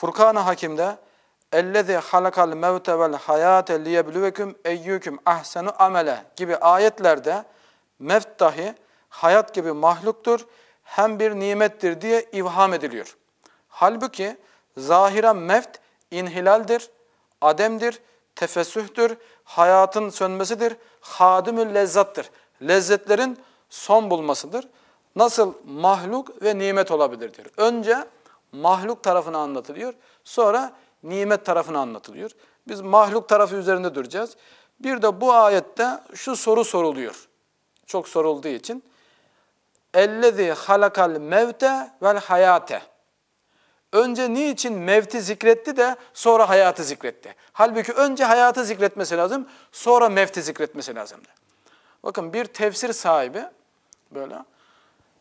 Furkan-ı Hakim'de اَلَّذِي خَلَقَ الْمَوْتَ وَالْحَيَاتَ لِيَبْلُوَكُمْ اَيُّكُمْ ahsenu amele gibi ayetlerde mevt dahi hayat gibi mahluktur, hem bir nimettir diye ivham ediliyor. Halbuki zahira mevt inhilaldir, ademdir, tefessühtür, hayatın sönmesidir, hadimül lezzattır. Lezzetlerin son bulmasıdır. Nasıl mahluk ve nimet olabilirdir? Önce mahluk tarafını anlatılıyor. Sonra nimet tarafını anlatılıyor. Biz mahluk tarafı üzerinde duracağız. Bir de bu ayette şu soru soruluyor. Çok sorulduğu için. Ellezî halakal mevte vel hayate. Önce niçin mevti zikretti de sonra hayatı zikretti? Halbuki önce hayatı zikretmesi lazım, sonra mevti zikretmesi lazımdı. Bakın bir tefsir sahibi böyle.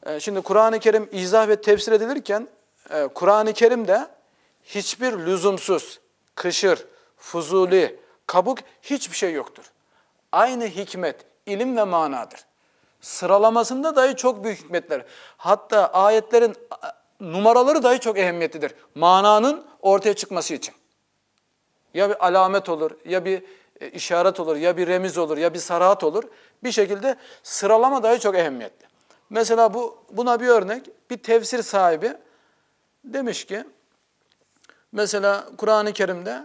Ee, şimdi Kur'an-ı Kerim izah ve tefsir edilirken ee, Kur'an-ı Kerim'de hiçbir lüzumsuz, kışır, fuzuli, kabuk hiçbir şey yoktur. Aynı hikmet, ilim ve manadır. Sıralamasında dahi çok büyük hikmetler. Hatta ayetlerin numaraları dahi çok ehemmiyetlidir. Mananın ortaya çıkması için. Ya bir alamet olur, ya bir e, işaret olur, ya bir remiz olur, ya bir sarahat olur. Bir şekilde sıralama dahi çok ehemmiyetli. Mesela bu buna bir örnek. Bir tefsir sahibi Demiş ki mesela Kur'an-ı Kerim'de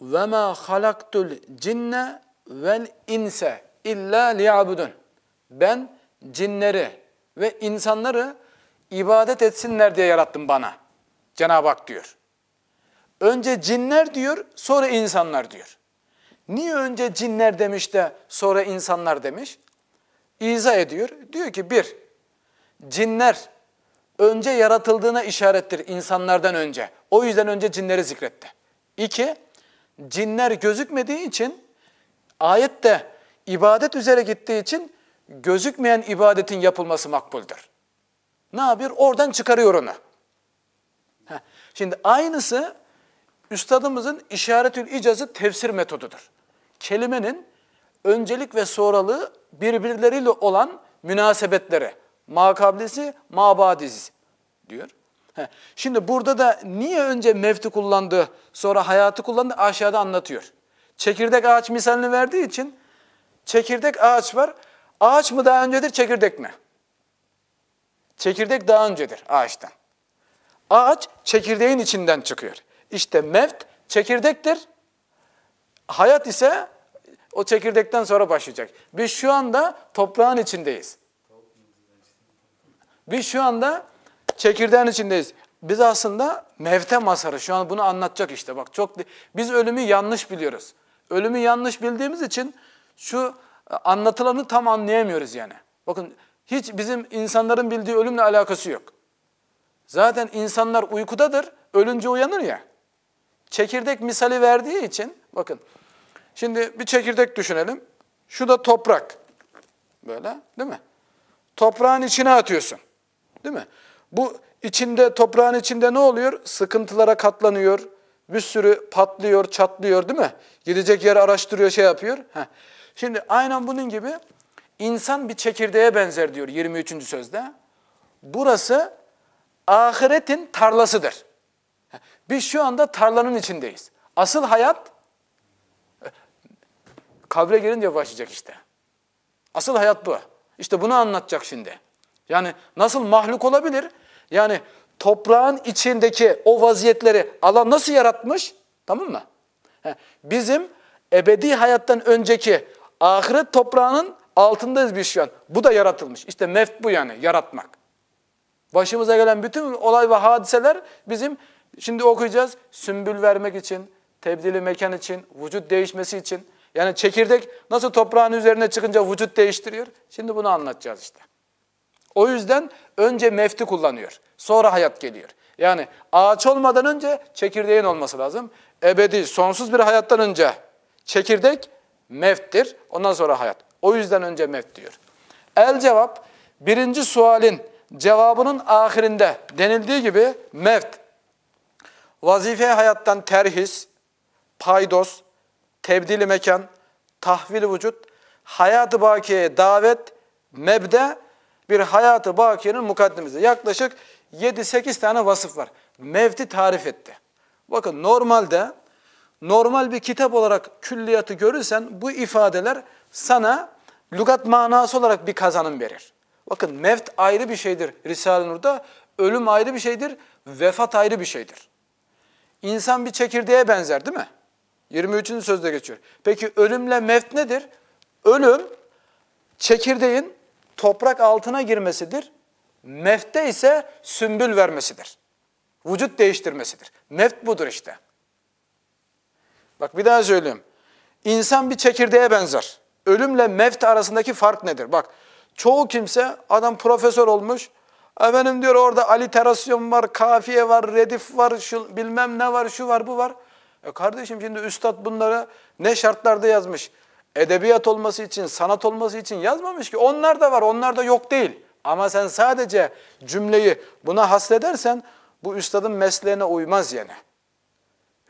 ve ma halaktul cinne vel inse illa liyabudun. Ben cinleri ve insanları ibadet etsinler diye yarattım bana. Cenab-ı Hak diyor. Önce cinler diyor, sonra insanlar diyor. Niye önce cinler demiş de sonra insanlar demiş? İza ediyor. Diyor ki bir, cinler önce yaratıldığına işarettir insanlardan önce. O yüzden önce cinleri zikretti. İki, cinler gözükmediği için ayette ibadet üzere gittiği için gözükmeyen ibadetin yapılması makbuldür. Ne yapıyor? Oradan çıkarıyor onu. Şimdi aynısı üstadımızın işaretül icazı tefsir metodudur. Kelimenin öncelik ve sonralığı birbirleriyle olan münasebetleri. Ma kablesi, diyor. Şimdi burada da niye önce mevti kullandı, sonra hayatı kullandı aşağıda anlatıyor. Çekirdek ağaç misalini verdiği için çekirdek ağaç var. Ağaç mı daha öncedir, çekirdek mi? Çekirdek daha öncedir ağaçtan. Ağaç çekirdeğin içinden çıkıyor. İşte mevt çekirdektir. Hayat ise o çekirdekten sonra başlayacak. Biz şu anda toprağın içindeyiz. Biz şu anda çekirdeğin içindeyiz. Biz aslında mevte masarı. Şu an bunu anlatacak işte bak. çok Biz ölümü yanlış biliyoruz. Ölümü yanlış bildiğimiz için şu e, anlatılanı tam anlayamıyoruz yani. Bakın hiç bizim insanların bildiği ölümle alakası yok. Zaten insanlar uykudadır, ölünce uyanır ya. Çekirdek misali verdiği için, bakın. Şimdi bir çekirdek düşünelim. Şu da toprak. Böyle değil mi? Toprağın içine atıyorsun. Değil mi? Bu içinde, toprağın içinde ne oluyor? Sıkıntılara katlanıyor. Bir sürü patlıyor, çatlıyor değil mi? Gidecek yer araştırıyor, şey yapıyor. Heh. Şimdi aynen bunun gibi insan bir çekirdeğe benzer diyor 23. sözde. Burası ahiretin tarlasıdır. Biz şu anda tarlanın içindeyiz. Asıl hayat kabre girince başlayacak işte. Asıl hayat bu. İşte bunu anlatacak şimdi. Yani nasıl mahluk olabilir? Yani toprağın içindeki o vaziyetleri Allah nasıl yaratmış? Tamam mı? Bizim ebedi hayattan önceki ahiret toprağının altındayız biz şu an. Bu da yaratılmış. İşte meft bu yani yaratmak. Başımıza gelen bütün olay ve hadiseler bizim şimdi okuyacağız. Sümbül vermek için, tebdili mekan için, vücut değişmesi için. Yani çekirdek nasıl toprağın üzerine çıkınca vücut değiştiriyor? Şimdi bunu anlatacağız işte. O yüzden önce mefti kullanıyor. Sonra hayat geliyor. Yani ağaç olmadan önce çekirdeğin olması lazım. Ebedi, sonsuz bir hayattan önce çekirdek meftir. Ondan sonra hayat. O yüzden önce meft diyor. El cevap birinci sualin cevabının ahirinde denildiği gibi meft. Vazife hayattan terhis, paydos, tebdili mekan, tahvil vücut, hayat-ı bakiyeye davet, mebde bir hayatı bakiyenin mukaddimesi. Yaklaşık 7-8 tane vasıf var. Mevti tarif etti. Bakın normalde normal bir kitap olarak külliyatı görürsen bu ifadeler sana lügat manası olarak bir kazanım verir. Bakın mevt ayrı bir şeydir Risale-i Nur'da, ölüm ayrı bir şeydir, vefat ayrı bir şeydir. İnsan bir çekirdeğe benzer değil mi? 23. sözde geçiyor. Peki ölümle mevt nedir? Ölüm çekirdeğin toprak altına girmesidir. Mefte ise sümbül vermesidir. Vücut değiştirmesidir. Meft budur işte. Bak bir daha söyleyeyim. İnsan bir çekirdeğe benzer. Ölümle meft arasındaki fark nedir? Bak çoğu kimse adam profesör olmuş. Efendim diyor orada aliterasyon var, kafiye var, redif var, şu bilmem ne var, şu var, bu var. E kardeşim şimdi üstad bunları ne şartlarda yazmış? edebiyat olması için, sanat olması için yazmamış ki. Onlar da var, onlar da yok değil. Ama sen sadece cümleyi buna hasledersen, bu üstadın mesleğine uymaz yani.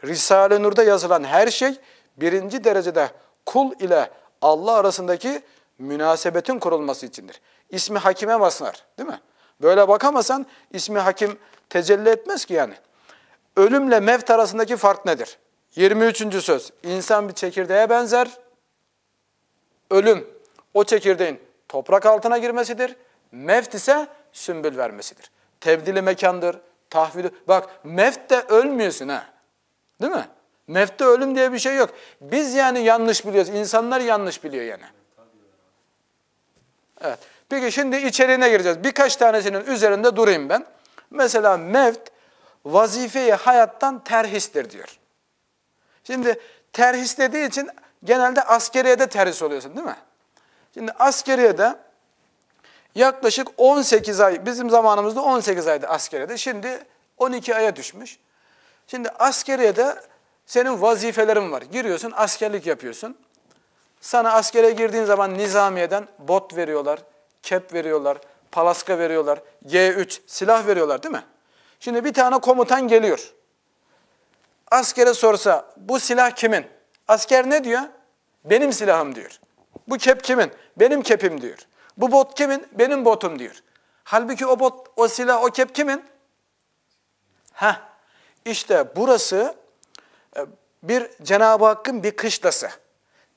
Risale-i Nur'da yazılan her şey birinci derecede kul ile Allah arasındaki münasebetin kurulması içindir. İsmi hakime baslar değil mi? Böyle bakamasan ismi hakim tecelli etmez ki yani. Ölümle mevt arasındaki fark nedir? 23. söz. İnsan bir çekirdeğe benzer ölüm o çekirdeğin toprak altına girmesidir. meft ise sümbül vermesidir. Tebdili mekandır, tahvili. Bak meft de ölmüyorsun ha. Değil mi? Mevtte ölüm diye bir şey yok. Biz yani yanlış biliyoruz. İnsanlar yanlış biliyor yani. Evet. Peki şimdi içeriğine gireceğiz. Birkaç tanesinin üzerinde durayım ben. Mesela mevt vazifeyi hayattan terhistir diyor. Şimdi terhis dediği için genelde askeriye de terhis oluyorsun değil mi? Şimdi askeriye de yaklaşık 18 ay, bizim zamanımızda 18 aydı askeriye de. Şimdi 12 aya düşmüş. Şimdi askeriye de senin vazifelerin var. Giriyorsun askerlik yapıyorsun. Sana askere girdiğin zaman nizamiyeden bot veriyorlar, kep veriyorlar, palaska veriyorlar, G3 silah veriyorlar değil mi? Şimdi bir tane komutan geliyor. Askere sorsa bu silah kimin? Asker ne diyor? Benim silahım diyor. Bu kep kimin? Benim kepim diyor. Bu bot kimin? Benim botum diyor. Halbuki o bot, o silah, o kep kimin? Ha, işte burası e, bir Cenab-ı Hakk'ın bir kışlası.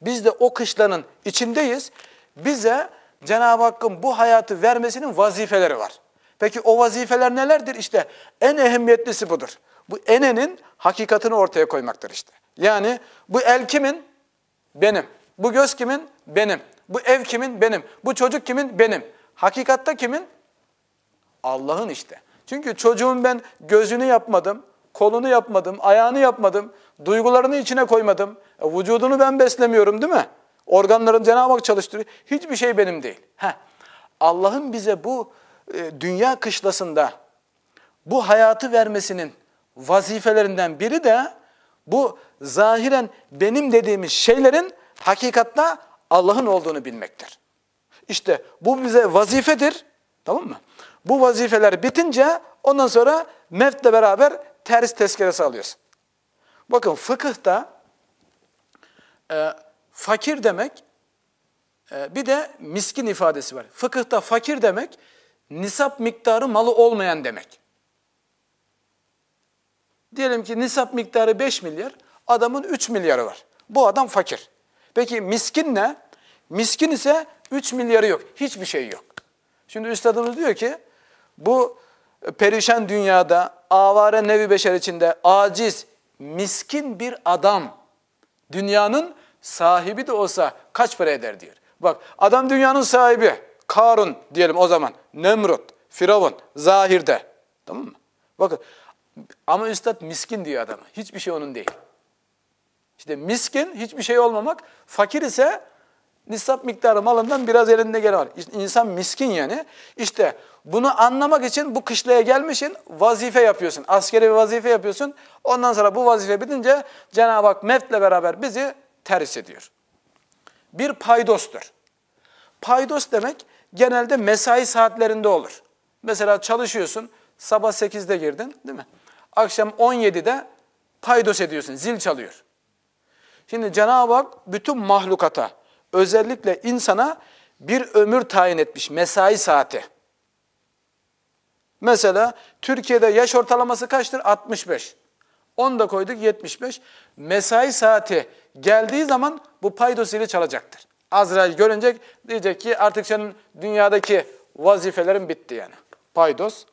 Biz de o kışlanın içindeyiz. Bize Cenab-ı Hakk'ın bu hayatı vermesinin vazifeleri var. Peki o vazifeler nelerdir? İşte en ehemmiyetlisi budur. Bu enenin hakikatini ortaya koymaktır işte. Yani bu el kimin? Benim. Bu göz kimin? Benim. Bu ev kimin? Benim. Bu çocuk kimin? Benim. Hakikatta kimin? Allah'ın işte. Çünkü çocuğun ben gözünü yapmadım, kolunu yapmadım, ayağını yapmadım, duygularını içine koymadım. E, vücudunu ben beslemiyorum değil mi? Organların Cenab-ı Hak çalıştırıyor. Hiçbir şey benim değil. Allah'ın bize bu e, dünya kışlasında bu hayatı vermesinin vazifelerinden biri de bu zahiren benim dediğimiz şeylerin hakikatta Allah'ın olduğunu bilmektir. İşte bu bize vazifedir. Tamam mı? Bu vazifeler bitince ondan sonra meftle beraber ters tezkeresi alıyoruz. Bakın fıkıhta e, fakir demek e, bir de miskin ifadesi var. Fıkıhta fakir demek nisap miktarı malı olmayan demek. Diyelim ki nisap miktarı 5 milyar, adamın 3 milyarı var. Bu adam fakir. Peki miskin ne? Miskin ise 3 milyarı yok. Hiçbir şey yok. Şimdi üstadımız diyor ki bu perişan dünyada avare nevi beşer içinde aciz, miskin bir adam dünyanın sahibi de olsa kaç para eder diyor. Bak adam dünyanın sahibi Karun diyelim o zaman Nemrut, Firavun, Zahir'de tamam mı? Bakın ama üstad miskin diyor adama. Hiçbir şey onun değil. İşte miskin hiçbir şey olmamak, fakir ise nisap miktarı malından biraz elinde gelen var. İnsan miskin yani. İşte bunu anlamak için bu kışlaya gelmişsin, vazife yapıyorsun. Askeri bir vazife yapıyorsun. Ondan sonra bu vazife bitince Cenab-ı Hak mevtle beraber bizi terhis ediyor. Bir paydostur. Paydos demek genelde mesai saatlerinde olur. Mesela çalışıyorsun, sabah 8'de girdin değil mi? akşam 17'de paydos ediyorsun, zil çalıyor. Şimdi Cenab-ı Hak bütün mahlukata, özellikle insana bir ömür tayin etmiş, mesai saati. Mesela Türkiye'de yaş ortalaması kaçtır? 65. 10 da koyduk 75. Mesai saati geldiği zaman bu paydos zili çalacaktır. Azrail görünecek, diyecek ki artık senin dünyadaki vazifelerin bitti yani. Paydos.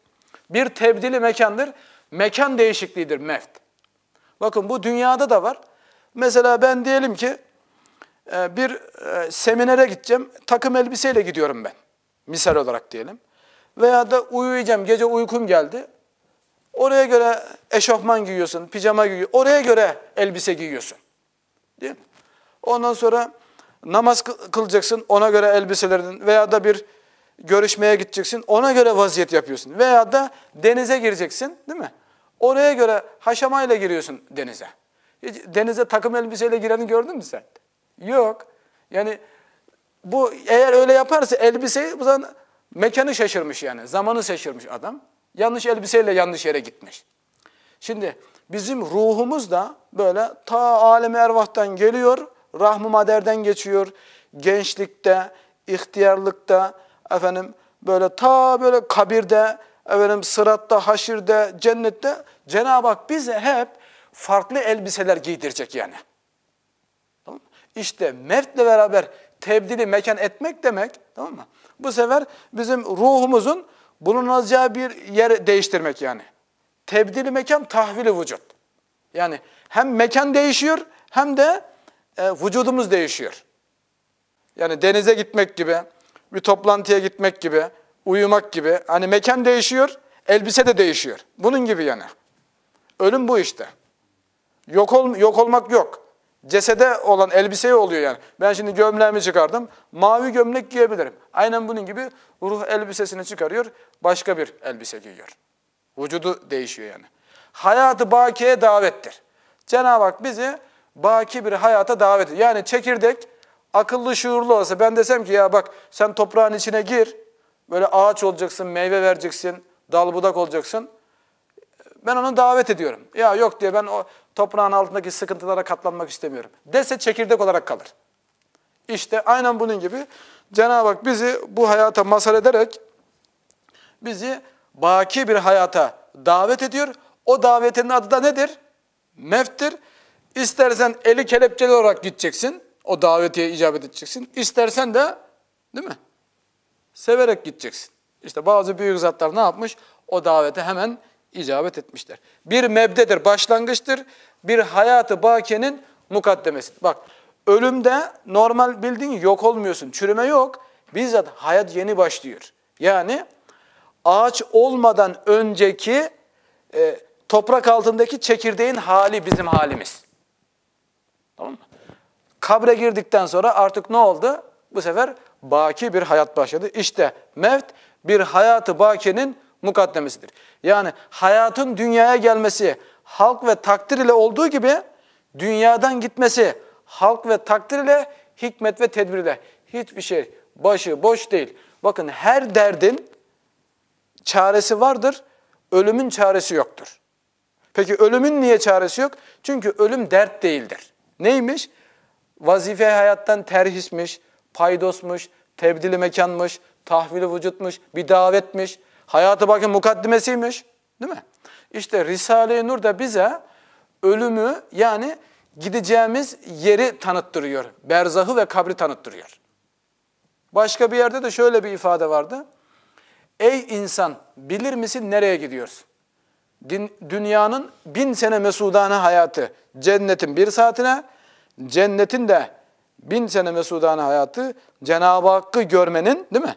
Bir tebdili mekandır mekan değişikliğidir meft. Bakın bu dünyada da var. Mesela ben diyelim ki e, bir e, seminere gideceğim. Takım elbiseyle gidiyorum ben. Misal olarak diyelim. Veya da uyuyacağım. Gece uykum geldi. Oraya göre eşofman giyiyorsun, pijama giyiyorsun. Oraya göre elbise giyiyorsun. Değil mi? Ondan sonra namaz kılacaksın. Ona göre elbiselerin veya da bir görüşmeye gideceksin. Ona göre vaziyet yapıyorsun. Veya da denize gireceksin. Değil mi? Oraya göre haşamayla giriyorsun denize. Hiç denize takım elbiseyle gireni gördün mü sen? Yok. Yani bu eğer öyle yaparsa elbiseyi bu zaman mekanı şaşırmış yani. Zamanı şaşırmış adam. Yanlış elbiseyle yanlış yere gitmiş. Şimdi bizim ruhumuz da böyle ta alemi ervahtan geliyor, rahm-ı maderden geçiyor. Gençlikte, ihtiyarlıkta, efendim böyle ta böyle kabirde, efendim sıratta, haşirde, cennette Cenab-ı Hak bize hep farklı elbiseler giydirecek yani. Tamam mı? İşte mevtle beraber tebdili mekan etmek demek tamam mı? Bu sefer bizim ruhumuzun bulunacağı bir yer değiştirmek yani. Tebdili mekan tahvili vücut. Yani hem mekan değişiyor hem de e, vücudumuz değişiyor. Yani denize gitmek gibi, bir toplantıya gitmek gibi, uyumak gibi. Hani mekan değişiyor, elbise de değişiyor. Bunun gibi yani. Ölüm bu işte. Yok, ol, yok olmak yok. Cesede olan elbiseye oluyor yani. Ben şimdi gömleğimi çıkardım. Mavi gömlek giyebilirim. Aynen bunun gibi ruh elbisesini çıkarıyor. Başka bir elbise giyiyor. Vücudu değişiyor yani. Hayatı bakiye davettir. Cenab-ı Hak bizi baki bir hayata davet ediyor. Yani çekirdek akıllı şuurlu olsa ben desem ki ya bak sen toprağın içine gir. Böyle ağaç olacaksın, meyve vereceksin, dal budak olacaksın. Ben onu davet ediyorum. Ya yok diye ben o toprağın altındaki sıkıntılara katlanmak istemiyorum. Dese çekirdek olarak kalır. İşte aynen bunun gibi Cenab-ı Hak bizi bu hayata masal ederek bizi baki bir hayata davet ediyor. O davetin adı da nedir? Meftir. İstersen eli kelepçeli olarak gideceksin. O davetiye icabet edeceksin. İstersen de değil mi? Severek gideceksin. İşte bazı büyük zatlar ne yapmış? O davete hemen icabet etmişler. Bir mebdedir, başlangıçtır. Bir hayatı bakiyenin mukaddemesi. Bak ölümde normal bildiğin yok olmuyorsun. Çürüme yok. Bizzat hayat yeni başlıyor. Yani ağaç olmadan önceki e, toprak altındaki çekirdeğin hali bizim halimiz. Tamam mı? Kabre girdikten sonra artık ne oldu? Bu sefer baki bir hayat başladı. İşte mevt bir hayatı bakinin mukaddemesidir. Yani hayatın dünyaya gelmesi halk ve takdir ile olduğu gibi dünyadan gitmesi halk ve takdir ile hikmet ve tedbir ile. Hiçbir şey başı boş değil. Bakın her derdin çaresi vardır, ölümün çaresi yoktur. Peki ölümün niye çaresi yok? Çünkü ölüm dert değildir. Neymiş? Vazife hayattan terhismiş, paydosmuş, tebdili mekanmış, tahvili vücutmuş, bir davetmiş, hayatı bakın mukaddimesiymiş. Değil mi? İşte Risale-i Nur da bize ölümü yani gideceğimiz yeri tanıttırıyor. Berzahı ve kabri tanıttırıyor. Başka bir yerde de şöyle bir ifade vardı. Ey insan bilir misin nereye gidiyorsun? Din, dünyanın bin sene mesudane hayatı cennetin bir saatine, cennetin de bin sene mesudane hayatı Cenab-ı Hakk'ı görmenin değil mi?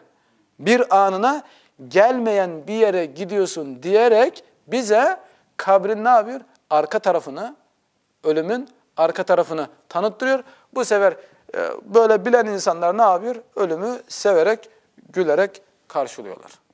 Bir anına gelmeyen bir yere gidiyorsun diyerek bize kabrin ne yapıyor? Arka tarafını, ölümün arka tarafını tanıttırıyor. Bu sefer e, böyle bilen insanlar ne yapıyor? Ölümü severek, gülerek karşılıyorlar.